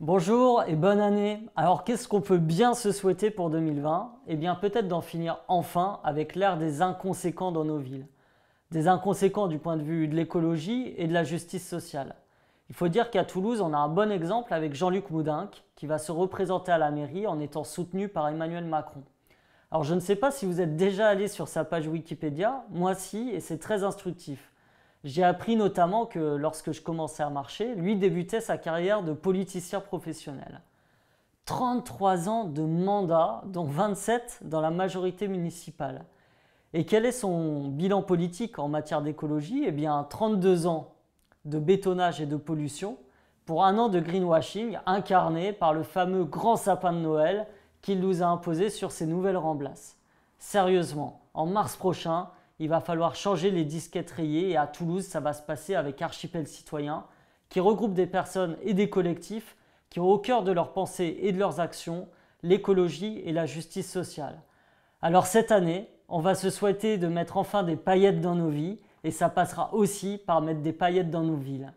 Bonjour et bonne année. Alors qu'est-ce qu'on peut bien se souhaiter pour 2020 Eh bien peut-être d'en finir enfin avec l'ère des inconséquents dans nos villes. Des inconséquents du point de vue de l'écologie et de la justice sociale. Il faut dire qu'à Toulouse, on a un bon exemple avec Jean-Luc Moudin qui va se représenter à la mairie en étant soutenu par Emmanuel Macron. Alors je ne sais pas si vous êtes déjà allé sur sa page Wikipédia, moi si, et c'est très instructif. J'ai appris notamment que lorsque je commençais à marcher, lui débutait sa carrière de politicien professionnel. 33 ans de mandat, dont 27 dans la majorité municipale. Et quel est son bilan politique en matière d'écologie Eh bien, 32 ans de bétonnage et de pollution pour un an de greenwashing incarné par le fameux grand sapin de Noël qu'il nous a imposé sur ses nouvelles remplaces. Sérieusement, en mars prochain, il va falloir changer les disquettes rayées et à Toulouse, ça va se passer avec Archipel Citoyen, qui regroupe des personnes et des collectifs qui ont au cœur de leurs pensées et de leurs actions l'écologie et la justice sociale. Alors cette année, on va se souhaiter de mettre enfin des paillettes dans nos vies et ça passera aussi par mettre des paillettes dans nos villes.